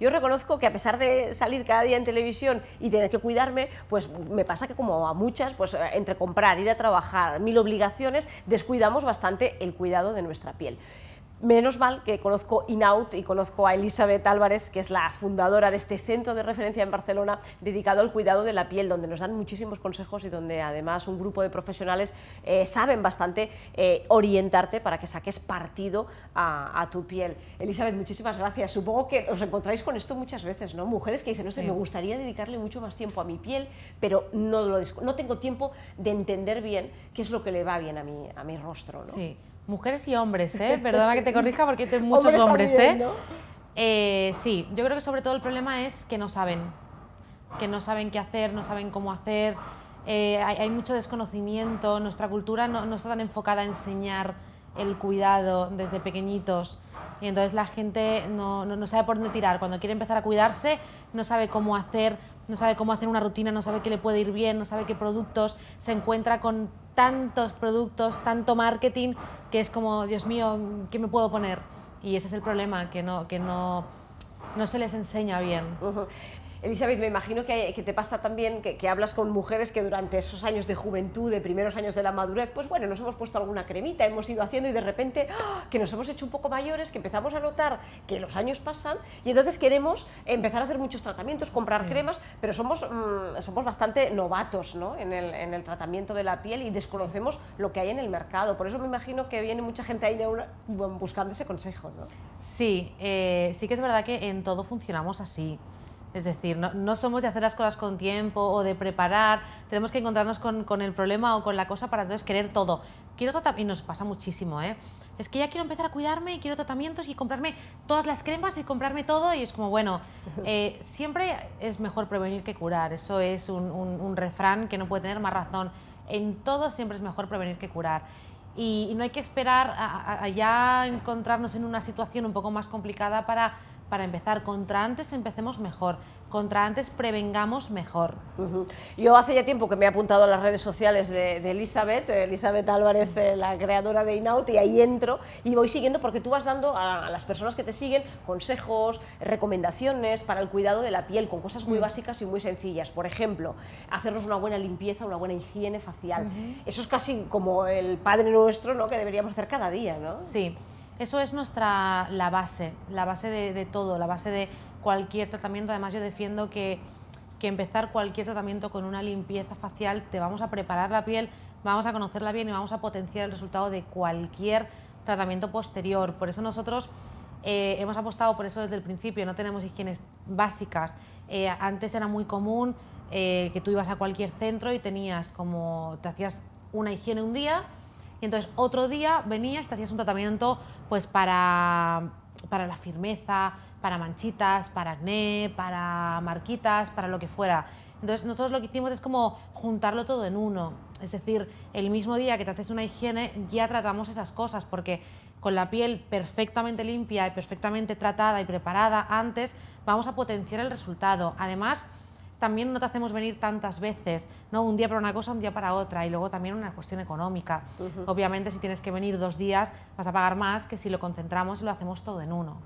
Yo reconozco que a pesar de salir cada día en televisión y tener que cuidarme, pues me pasa que como a muchas, pues eh, entre comprar, ir a trabajar, mil obligaciones, descuidamos bastante el cuidado de nuestra piel. Menos mal que conozco INAUT y conozco a Elizabeth Álvarez, que es la fundadora de este centro de referencia en Barcelona dedicado al cuidado de la piel, donde nos dan muchísimos consejos y donde además un grupo de profesionales eh, saben bastante eh, orientarte para que saques partido a, tu piel. Elizabeth, muchísimas gracias. Supongo que os encontráis con esto muchas veces, ¿no? Mujeres que dicen, no sé, me gustaría dedicarle mucho más tiempo a mi piel, pero no, tengo tiempo de entender bien qué es lo que le va bien a mi, a mi rostro, ¿no? Mujeres y hombres, ¿eh? Perdona que te corrija porque hay muchos hombres, ¿eh? Eh, Sí, yo creo que sobre todo el problema es que no saben, que no saben qué hacer, no saben cómo hacer, eh, hay, mucho desconocimiento, nuestra cultura no, está tan enfocada a enseñar el cuidado desde pequeñitos y entonces la gente no, sabe por dónde tirar, cuando quiere empezar a cuidarse no sabe cómo hacer, no sabe cómo hacer una rutina, no sabe qué le puede ir bien, no sabe qué productos, se encuentra con tantos productos, tanto marketing, que es como, Dios mío, ¿qué me puedo poner? Y ese es el problema, que no, que no, no se les enseña bien. Elizabeth, me imagino que, te pasa también que, hablas con mujeres que durante esos años de juventud, de primeros años de la madurez, pues bueno, nos hemos puesto alguna cremita, hemos ido haciendo y de repente ¡ah! que nos hemos hecho un poco mayores, que empezamos a notar que los años pasan y entonces queremos empezar a hacer muchos tratamientos, comprar cremas, pero somos, mm, somos bastante novatos ¿no? en, el, tratamiento de la piel y desconocemos lo que hay en el mercado. Por eso me imagino que viene mucha gente ahí buscando ese consejo. ¿no? Sí, eh, sí que es verdad que en todo funcionamos así. Es decir, no, somos de hacer las cosas con tiempo o de preparar, tenemos que encontrarnos con, el problema o con la cosa para entonces querer todo. Quiero y nos pasa muchísimo, ¿eh? Es que ya quiero empezar a cuidarme y quiero tratamientos y comprarme todas las cremas y comprarme todo y es como, bueno, eh, siempre es mejor prevenir que curar, eso es un, refrán que no puede tener más razón. En todo siempre es mejor prevenir que curar. Y, no hay que esperar a, a ya encontrarnos en una situación un poco más complicada para para empezar. Contra antes empecemos mejor, contra antes prevengamos mejor. Yo hace ya tiempo que me he apuntado a las redes sociales de, de Elizabeth, eh, Elizabeth Álvarez, eh, la creadora de Inaut, y ahí entro y voy siguiendo porque tú vas dando a, las personas que te siguen consejos, recomendaciones para el cuidado de la piel, con cosas muy mm. básicas y muy sencillas. Por ejemplo, hacernos una buena limpieza, una buena higiene facial. Eso es casi como el Padre Nuestro, ¿no? Que deberíamos hacer cada día, ¿no? Sí. Eso es nuestra, la base, la base de, todo, la base de cualquier tratamiento. Además, yo defiendo que, empezar cualquier tratamiento con una limpieza facial, te vamos a preparar la piel, vamos a conocerla bien y vamos a potenciar el resultado de cualquier tratamiento posterior. Por eso nosotros eh, hemos apostado por eso desde el principio, no tenemos higienes básicas. Eh, antes era muy común eh, que tú ibas a cualquier centro y tenías como, te hacías una higiene un día y entonces otro día venías, te hacías un tratamiento pues para, para la firmeza, para manchitas, para acné, para marquitas, para lo que fuera. Entonces nosotros lo que hicimos es como juntarlo todo en uno. Es decir, el mismo día que te haces una higiene ya tratamos esas cosas porque con la piel perfectamente limpia y perfectamente tratada y preparada antes vamos a potenciar el resultado. Además, también no te hacemos venir tantas veces, ¿no? Un día para una cosa, un día para otra, y luego también una cuestión económica. Obviamente, si tienes que venir dos días, vas a pagar más que si lo concentramos y lo hacemos todo en uno.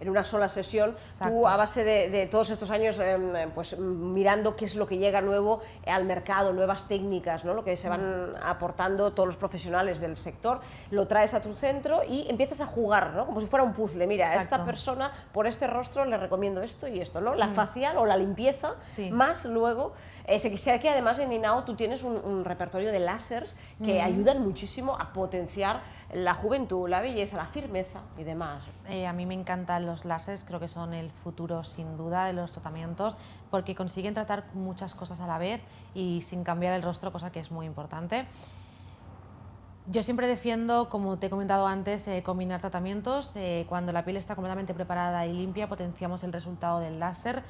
En una sola sesión, tú a base de, todos estos años, em, em, pues mm, mirando qué es lo que llega nuevo eh, al mercado, nuevas técnicas, ¿no? Lo que se van aportando todos los profesionales del sector, lo traes a tu centro y empiezas a jugar, ¿no? Como si fuera un puzzle. Mira, a esta persona, por este rostro, le recomiendo esto y esto, ¿no? La facial o la limpieza. Sí más luego eh, se quisiera que además en INAO tú tienes un, repertorio de lásers que mm. ayudan muchísimo a potenciar la juventud, la belleza, la firmeza y demás. Eh, a mí me encantan los láseres, creo que son el futuro sin duda de los tratamientos porque consiguen tratar muchas cosas a la vez y sin cambiar el rostro, cosa que es muy importante. Yo siempre defiendo, como te he comentado antes, eh, combinar tratamientos. cuando la piel está completamente preparada y limpia, potenciamos el resultado del láser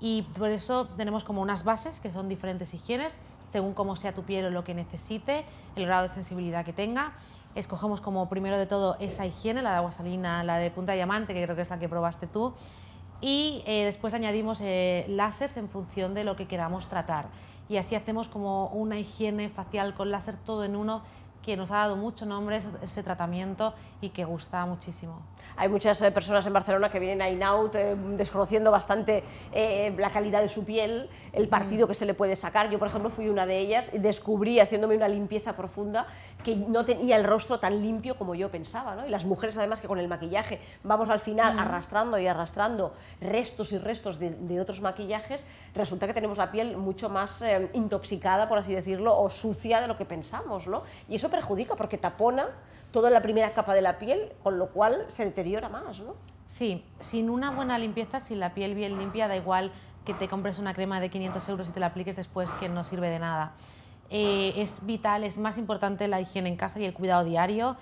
y por eso tenemos como unas bases que son diferentes higienes según cómo sea tu piel o lo que necesite, el grado de sensibilidad que tenga. Escogemos como primero de todo esa higiene, la de agua salina, la de punta diamante, que creo que es la que probaste tú. Y eh, después añadimos eh, láseres en función de lo que queramos tratar. Y así hacemos como una higiene facial con láser todo en uno que nos ha dado mucho nombre ese tratamiento y que gusta muchísimo. Hay muchas eh, personas en Barcelona que vienen a Inaut eh, desconociendo bastante eh, la calidad de su piel, el partido que se le puede sacar. Yo, por ejemplo, fui una de ellas y descubrí, haciéndome una limpieza profunda, que no tenía el rostro tan limpio como yo pensaba. ¿no? Y las mujeres, además, que con el maquillaje vamos al final arrastrando y arrastrando restos y restos de, de, otros maquillajes, resulta que tenemos la piel mucho más intoxicada, por así decirlo, o sucia de lo que pensamos. ¿no? Y eso perjudica porque tapona toda la primera capa de la piel, con lo cual se deteriora más, ¿no? Sí, sin una buena limpieza, sin la piel bien limpia, da igual que te compres una crema de 500 euros y te la apliques después que no sirve de nada. Eh, es vital, es más importante la higiene en casa y el cuidado diario,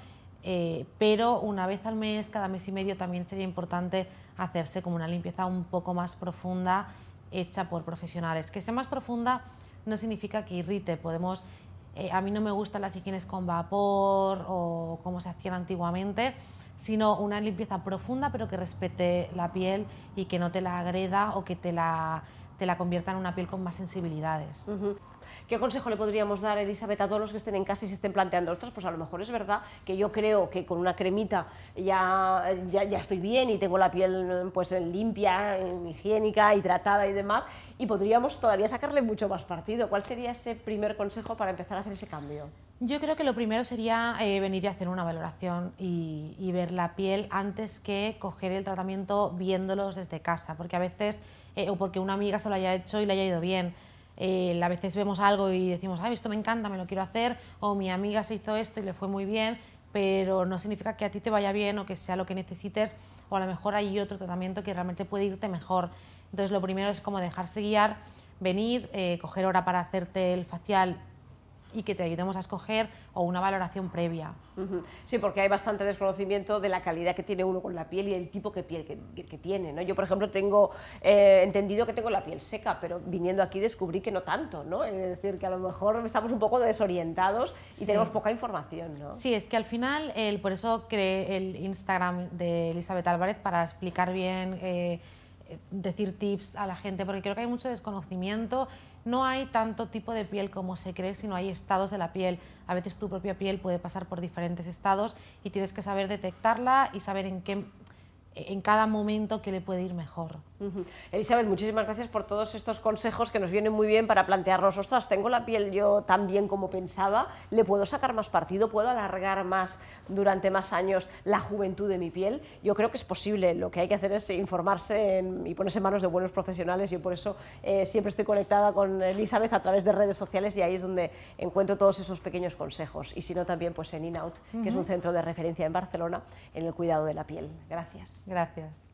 eh, pero una vez al mes, cada mes y medio también sería importante hacerse como una limpieza un poco más profunda hecha por profesionales. Que sea más profunda no significa que irrite, podemos eh, a mí no me gustan las higienes con vapor o como se hacían antiguamente, sino una limpieza profunda pero que respete la piel y que no te la agreda o que te la te la convierta en una piel con más sensibilidades. ¿Qué consejo le podríamos dar, Elizabeth, a todos los que estén en casa y se estén planteando, ostras, pues a lo mejor es verdad que yo creo que con una cremita ya, ya, estoy bien y tengo la piel pues limpia, higiénica, hidratada y demás, y podríamos todavía sacarle mucho más partido. ¿Cuál sería ese primer consejo para empezar a hacer ese cambio? Yo creo que lo primero sería eh, venir y hacer una valoración y, ver la piel antes que coger el tratamiento viéndolos desde casa, porque a veces, eh, o porque una amiga se lo haya hecho y le haya ido bien, eh, a veces vemos algo y decimos, ah, esto me encanta, me lo quiero hacer, o mi amiga se hizo esto y le fue muy bien, pero no significa que a ti te vaya bien o que sea lo que necesites, o a lo mejor hay otro tratamiento que realmente puede irte mejor. Entonces lo primero es como dejarse guiar, venir, coger hora para hacerte el facial y que te ayudemos a escoger o una valoración previa. Sí, porque hay bastante desconocimiento de la calidad que tiene uno con la piel y el tipo de piel que, que tiene. ¿no? Yo, por ejemplo, tengo eh, entendido que tengo la piel seca, pero viniendo aquí descubrí que no tanto. ¿no? Es decir, que a lo mejor estamos un poco desorientados y tenemos poca información. ¿no? Sí, es que al final, el, por eso creé el Instagram de Elizabeth Álvarez para explicar bien. Eh, decir tips a la gente, porque creo que hay mucho desconocimiento. No hay tanto tipo de piel como se cree, sino hay estados de la piel. A veces tu propia piel puede pasar por diferentes estados y tienes que saber detectarla y saber en qué en cada momento qué le puede ir mejor. Elizabeth, muchísimas gracias por todos estos consejos que nos vienen muy bien para plantearnos, ostras, tengo la piel yo tan bien como pensaba, le puedo sacar más partido, puedo alargar más durante más años la juventud de mi piel. Yo creo que es posible, lo que hay que hacer es informarse y ponerse en manos de buenos profesionales. y por eso eh, siempre estoy conectada con Elizabeth a través de redes sociales y ahí es donde encuentro todos esos pequeños consejos. Y si no, también pues en InOut, que es un centro de referencia en Barcelona en el cuidado de la piel. Gracias. Gracias.